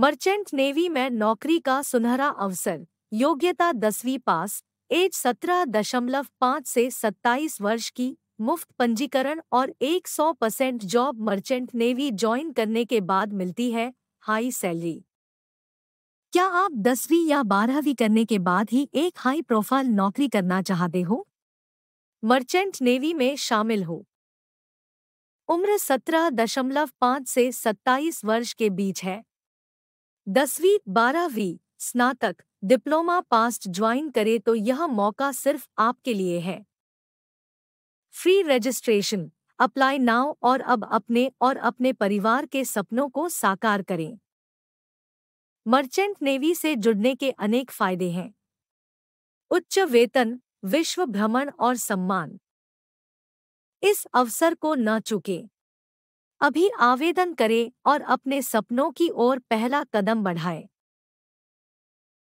Merchant navy में नौकरी का सुनहरा अवसर योग्यता दसवीं पास एज सत्रह दशमलव पाँच से सत्ताईस वर्ष की मुफ्त पंजीकरण और 100 percent job merchant navy join करने के बाद मिलती है हाई सैलरी क्या आप दसवीं या बारहवीं करने के बाद ही एक हाई प्रोफाइल नौकरी करना चाहते हो मर्चेंट नेवी में शामिल हो उम्र सत्रह दशमलव पाँच से सत्ताईस वर्ष के बीच है दसवीं बारहवीं स्नातक डिप्लोमा पास्ट ज्वाइन करे तो यह मौका सिर्फ आपके लिए है फ्री रजिस्ट्रेशन अप्लाई नाउ और अब अपने और अपने परिवार के सपनों को साकार करें मर्चेंट नेवी से जुड़ने के अनेक फायदे हैं उच्च वेतन विश्व भ्रमण और सम्मान इस अवसर को न चुके अभी आवेदन करें और अपने सपनों की ओर पहला कदम बढ़ाएं।